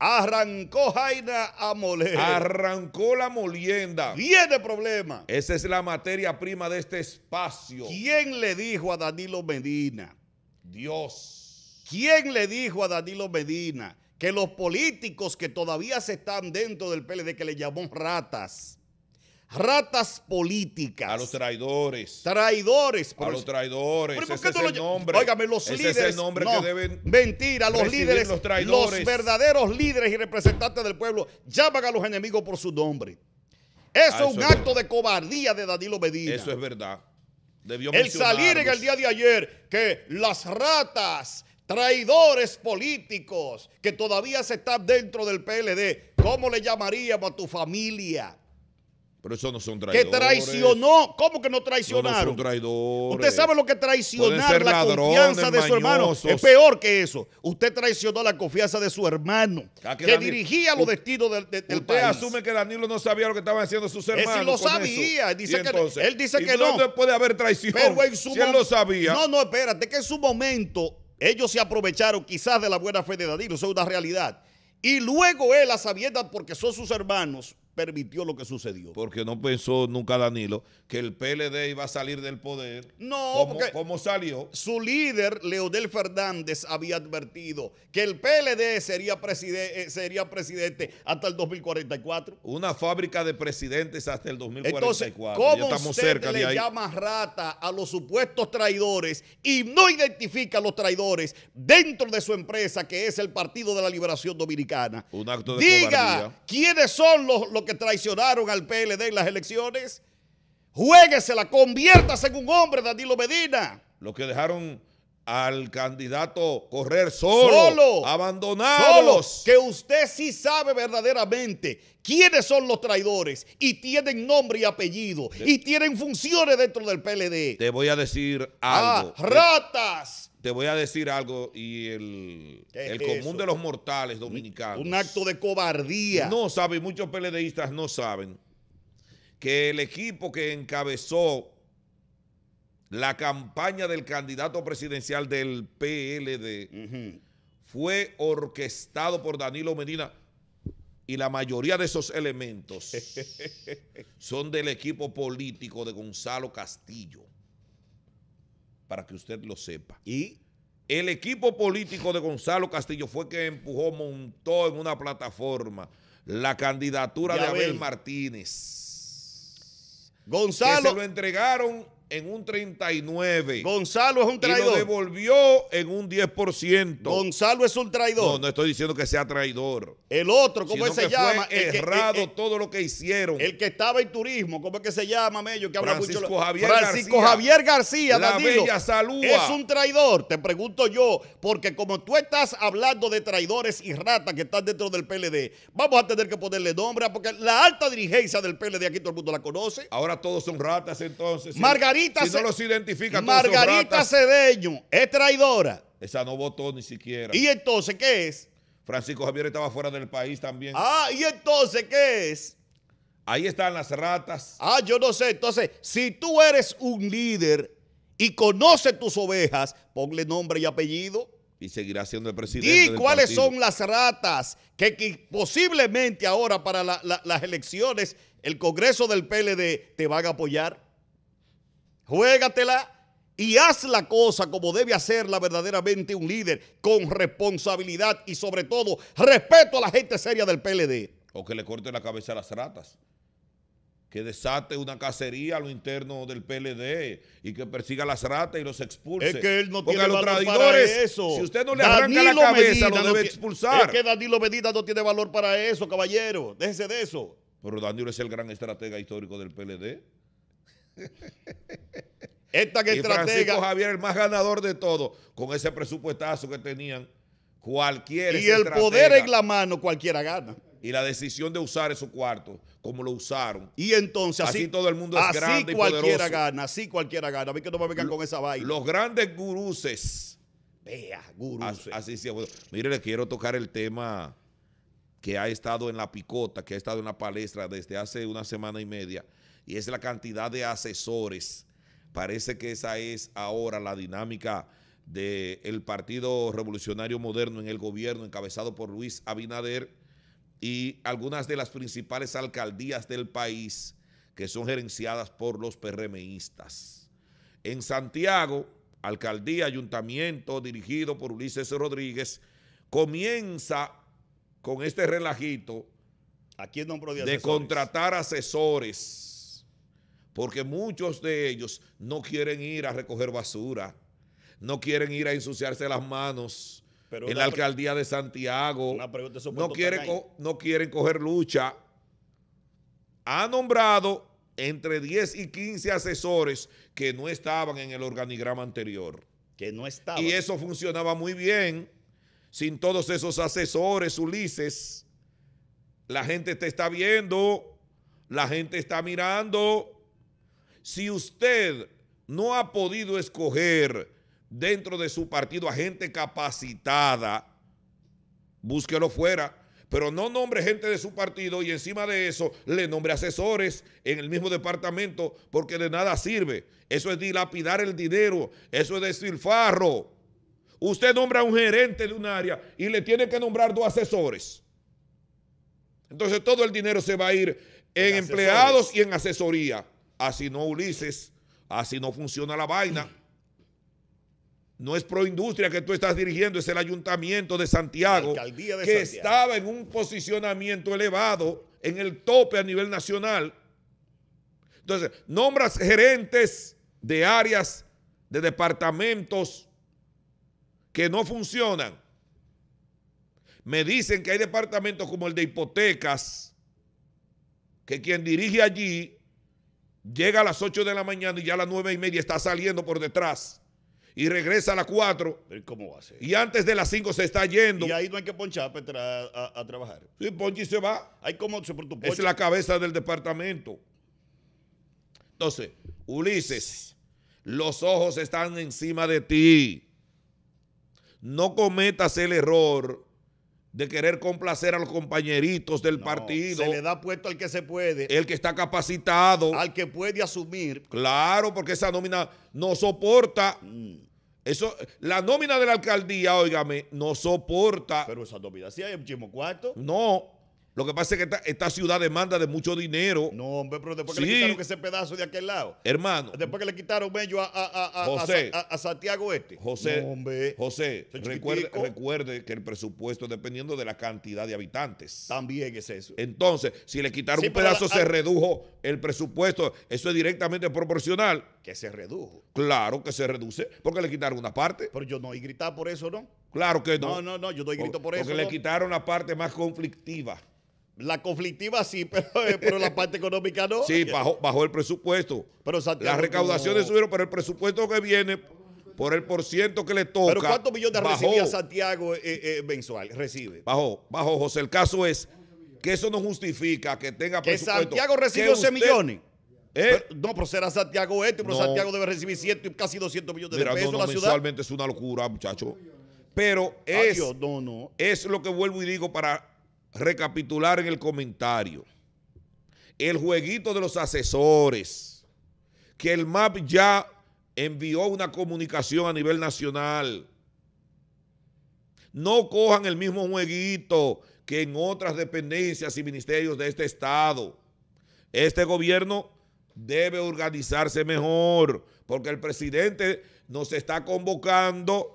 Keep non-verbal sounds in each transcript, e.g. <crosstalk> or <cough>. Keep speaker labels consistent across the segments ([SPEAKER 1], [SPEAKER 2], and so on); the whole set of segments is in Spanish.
[SPEAKER 1] Arrancó Jaina a moler. Arrancó la molienda. Viene problema. Esa es la materia prima de este espacio. ¿Quién le dijo a Danilo Medina? Dios. ¿Quién le dijo a Danilo Medina que los políticos que todavía se están dentro del PLD, que le llamó ratas, ratas políticas. A los traidores. Traidores. para a los traidores. ese es el nombre. los líderes. mentira, los líderes. Los, verdaderos líderes y representantes del pueblo llaman a los enemigos por su nombre. Ah, eso, es un acto de cobardía de Danilo Medina. Eso es verdad. el salir en el día de ayer que las ratas, traidores políticos que todavía se están dentro del PLD, ¿cómo le llamaríamos a tu familia? Pero eso no son traidores. Que traicionó. ¿Cómo que no traicionaron? No, no son traidores. Usted sabe lo que traicionar la confianza de su hermano. Es peor que eso. Usted traicionó la confianza de su hermano. Ah, que, dirigía los destinos del, país. Usted asume que Danilo no sabía lo que estaban haciendo sus hermanos. Él lo sabía. Dice que, él dice que no. puede haber traición. si él lo sabía. No, no, espérate. Que en su momento ellos se aprovecharon quizás de la buena fe de Danilo. Eso es una realidad. Y luego él, a sabiendas, porque son sus hermanos, permitió lo que sucedió. Porque no pensó nunca Danilo que el PLD iba a salir del poder. No, como, salió. Su líder, Leodel Fernández, había advertido que el PLD sería, eh, sería presidente hasta el 2044. Una fábrica de presidentes hasta el 2044. Entonces, ¿cómo estamos usted cerca le de llama rata a los supuestos traidores y no identifica a los traidores dentro de su empresa, que es el Partido de la Liberación Dominicana? Un acto de Diga, ¿quiénes son los, los que traicionaron al PLD en las elecciones. Juéguesela, conviértase en un hombre, Danilo Medina. Los que dejaron al candidato correr solo, abandonados abandonado. Que usted sí sabe verdaderamente quiénes son los traidores y tienen nombre y apellido y tienen funciones dentro del PLD. Te voy a decir ah, algo. ratas te voy a decir algo y el, común de los mortales dominicanos. Un acto de cobardía. No saben, muchos PLDistas no saben que el equipo que encabezó la campaña del candidato presidencial del PLD fue orquestado por Danilo Medina y la mayoría de esos elementos <laughs> son del equipo político de Gonzalo Castillo para que usted lo sepa. Y el equipo político de Gonzalo Castillo fue que empujó, montó en una plataforma la candidatura de Abel Martínez. Gonzalo. se lo entregaron en un 39. Gonzalo es un traidor. Y lo devolvió en un 10%. Gonzalo es un traidor. No, no estoy diciendo que sea traidor. El otro, ¿cómo se llama? El errado que, todo lo que hicieron. El que estaba en turismo, ¿cómo es que se llama, Mello? Que Francisco habla mucho... Javier Francisco García. Javier García, la bella Es un traidor, te pregunto yo, porque como tú estás hablando de traidores y ratas que están dentro del PLD, vamos a tener que ponerle nombre, porque la alta dirigencia del PLD aquí todo el mundo la conoce. Ahora todos son ratas entonces. Margarita Margarita, si no los identifica, Margarita Cedeño es traidora. Esa no votó ni siquiera. ¿Y entonces qué es? Francisco Javier estaba fuera del país también. Ah, ¿y entonces qué es? Ahí están las ratas. Ah, yo no sé. Entonces, si tú eres un líder y conoces tus ovejas, ponle nombre y apellido. Y seguirá siendo el presidente. ¿Y cuáles son las ratas que, posiblemente ahora para las elecciones el Congreso del PLD te van a apoyar? juégatela y haz la cosa como debe hacerla verdaderamente un líder, con responsabilidad y sobre todo respeto a la gente seria del PLD. O que le corte la cabeza a las ratas. Que desate una cacería a lo interno del PLD y que persiga a las ratas y los expulse. Es que él no tiene valor para eso. Si usted no le arranca la cabeza, lo debe expulsar. Es que Danilo Medina no tiene valor para eso, caballero. Déjese de eso. Pero Danilo es el gran estratega histórico del PLD. Esta que y estratega. Javier, el más ganador de todo, con ese presupuestazo que tenían, cualquiera. Y el poder en la mano, cualquiera gana. Y la decisión de usar esos cuartos, como lo usaron. Y entonces, así, todo el mundo es grande cualquiera poderoso. gana, así cualquiera gana. A mí que no me vengan con esa vaina. Los grandes guruses. Vea, guruses. Así, sí. Mire, le quiero tocar el tema que ha estado en la picota, que ha estado en la palestra desde hace una semana y media y es la cantidad de asesores. Parece que esa es ahora la dinámica del Partido Revolucionario Moderno en el gobierno encabezado por Luis Abinader y algunas de las principales alcaldías del país que son gerenciadas por los PRMistas. En Santiago, alcaldía, ayuntamiento dirigido por Ulises Rodríguez, comienza con este relajito de contratar asesores porque muchos de ellos no quieren ir a recoger basura, no quieren ir a ensuciarse las manos en la alcaldía de Santiago, no, quieren no quieren coger lucha. Ha nombrado entre 10 y 15 asesores que no estaban en el organigrama anterior. Que no Y eso funcionaba muy bien. Sin todos esos asesores, Ulises, la gente te está viendo, la gente está mirando si usted no ha podido escoger dentro de su partido a gente capacitada, búsquelo fuera. Pero no nombre gente de su partido y encima de eso le nombre asesores en el mismo departamento porque de nada sirve. Eso es dilapidar el dinero, eso es decir farro. Usted nombra a un gerente de un área y le tiene que nombrar dos asesores. Entonces todo el dinero se va a ir en, en empleados y en asesoría. Así no, Ulises, así no funciona la vaina. No es Proindustria que tú estás dirigiendo, es el Ayuntamiento de Santiago, que estaba en un posicionamiento elevado, en el tope a nivel nacional. Entonces, nombras gerentes de áreas, de departamentos que no funcionan. Me dicen que hay departamentos como el de hipotecas, que quien dirige allí llega a las 8 de la mañana y ya a las 9 y media está saliendo por detrás. Y regresa a las 4. ¿Cómo va Y antes de las 5 se está yendo. Y ahí no hay que ponchar pues, a, trabajar. Sí, Ponchi se va. Hay como, es la cabeza del departamento. Entonces, Ulises, los ojos están encima de ti. No cometas el error de querer complacer a los compañeritos del partido. Se le da puesto al que se puede. El que está capacitado. Al que puede asumir. Claro, porque esa nómina no soporta. Mm. Eso, la nómina de la alcaldía, óigame, no soporta. Pero esa nómina sí hay en Chimo Cuarto. No. Lo que pasa es que esta, ciudad demanda de mucho dinero. No, hombre, pero después que le quitaron ese pedazo de aquel lado. Hermano. Después que le quitaron medio a, a, Santiago Este. José, hombre. José, recuerde, que el presupuesto dependiendo de la cantidad de habitantes. También es eso. Entonces, si le quitaron un pedazo, se redujo el presupuesto. Eso es directamente proporcional. Que se redujo. Claro que se reduce, porque le quitaron una parte. Pero yo no, y gritar por eso no. Claro que no. No, no, no, yo doy grito por, eso. Porque le quitaron la parte más conflictiva. La conflictiva sí, <laughs> eh, pero, la parte económica no. Sí, bajo el presupuesto. Pero Las recaudaciones subieron, pero el presupuesto que viene por el porciento que le toca. ¿Pero cuántos millones recibía Santiago eh, eh, mensual? Recibe. bajo bajó, José. El caso es que eso no justifica que tenga que Santiago recibió 11 millones. no, pero será Santiago este, pero Santiago debe recibir casi 200 millones de pesos. No, la ciudad. es una locura, muchachos. Pero es, no, no. es lo que vuelvo y digo para recapitular en el comentario. El jueguito de los asesores, que el MAP ya envió una comunicación a nivel nacional. No cojan el mismo jueguito que en otras dependencias y ministerios de este Estado. Este gobierno debe organizarse mejor, porque el presidente nos está convocando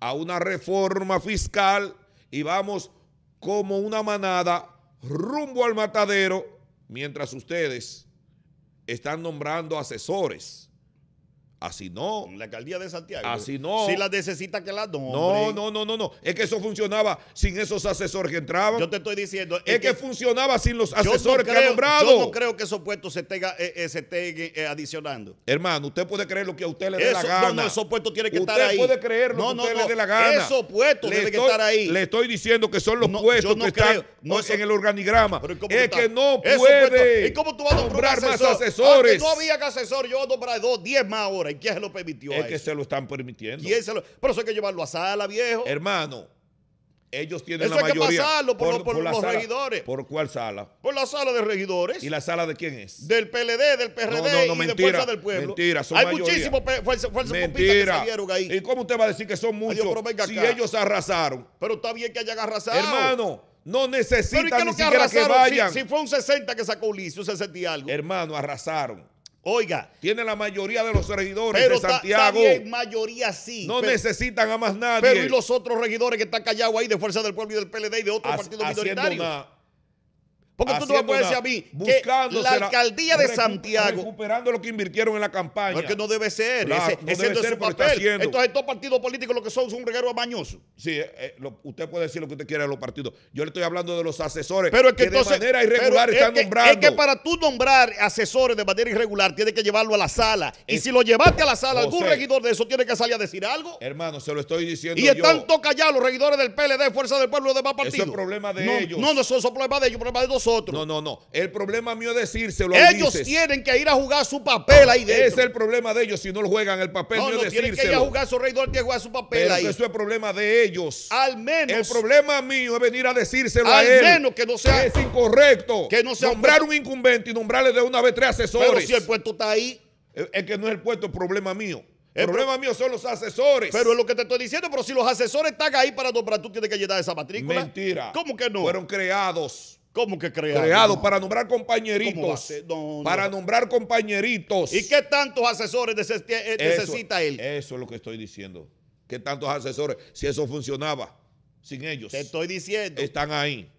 [SPEAKER 1] a una reforma fiscal y vamos como una manada rumbo al matadero, mientras ustedes están nombrando asesores Así no. En la alcaldía de Santiago. Así no. Si la necesita que la nombre. No, no, no, no, no. Es que eso funcionaba sin esos asesores que entraban. Yo te estoy diciendo. Es, que, funcionaba sin los asesores que han nombrado. Yo no creo que esos puestos eh, eh, se estén, eh, adicionando. Hermano, usted puede creer lo que a usted le dé la gana. No, no, esos puestos tienen que estar ahí. Usted puede creer lo no, que a usted le dé la gana. Esos puestos tienen que estar ahí. Le estoy diciendo que son los puestos que creo, están no, en el organigrama. Es que no puede. ¿Y cómo tú vas a nombrar más asesores? no había que asesor, yo voy a nombrar dos, diez más ahora quién se lo permitió. Es que se lo están permitiendo. ¿Quién se Pero eso hay que llevarlo a sala, viejo. Hermano, ellos tienen la mayoría. Eso hay que pasarlo por, los regidores. ¿Por cuál sala? Por la sala de regidores. ¿Y la sala de quién es? Del PLD, del PRD y de Fuerza del Pueblo. Mentira, son Hay muchísimos fuerzas que salieron ahí. ¿Y cómo usted va a decir que son muchos si ellos arrasaron? Pero está bien que hayan arrasado. Hermano, no necesitan que ni vayan. Si, fue un 60 que sacó Ulises, un 60 y algo. Hermano, arrasaron. Oiga. Tiene la mayoría de los regidores de Santiago. mayoría sí. No necesitan a más nadie. Pero y los otros regidores que están callados ahí de Fuerza del Pueblo y del PLD y de otros partidos minoritarios. Porque tú no me puedes decir a mí que la alcaldía de Santiago. Recuperando lo que invirtieron en la campaña. Porque no debe ser. ese no su papel. Entonces, estos partidos políticos lo que son son un reguero amañoso. Sí, eh, eh, usted puede decir lo que usted quiera de los partidos. Yo le estoy hablando de los asesores pero que, de manera irregular están Es que para tú nombrar asesores de manera irregular, tiene que llevarlo a la sala. Y si lo llevaste a la sala, algún regidor de eso tiene que salir a decir algo. Hermano, se lo estoy diciendo. Y están tocallados los regidores del PLD, Fuerza del Pueblo, de demás partidos. es problema de no, ellos. No, no, eso es problema de ellos, problema de dos no, no, no. El problema mío es decírselo. Ellos tienen que ir a jugar su papel ahí dentro. Ese es el problema de ellos si no lo juegan. El papel no, mío es decírselo. tienen que ir a jugar su rey que jugar su papel ahí. Eso es problema de ellos. Al menos. El problema mío es venir a decírselo a menos que no sea. Es incorrecto. Que no sea. Nombrar un incumbente y nombrarle de una vez tres asesores. Pero si el puesto está ahí. Es que no es el puesto, el problema mío. El problema mío son los asesores. Pero es lo que te estoy diciendo, pero si los asesores están ahí para nombrar, tú tienes que llenar esa matrícula. Mentira. ¿Cómo que no? Fueron creados ¿Cómo que creado? Creado para nombrar compañeritos. Para nombrar compañeritos. ¿Y qué tantos asesores eh, necesita él? Eso es lo que estoy diciendo. ¿Qué tantos asesores? Si eso funcionaba sin ellos. Te estoy diciendo. Están ahí.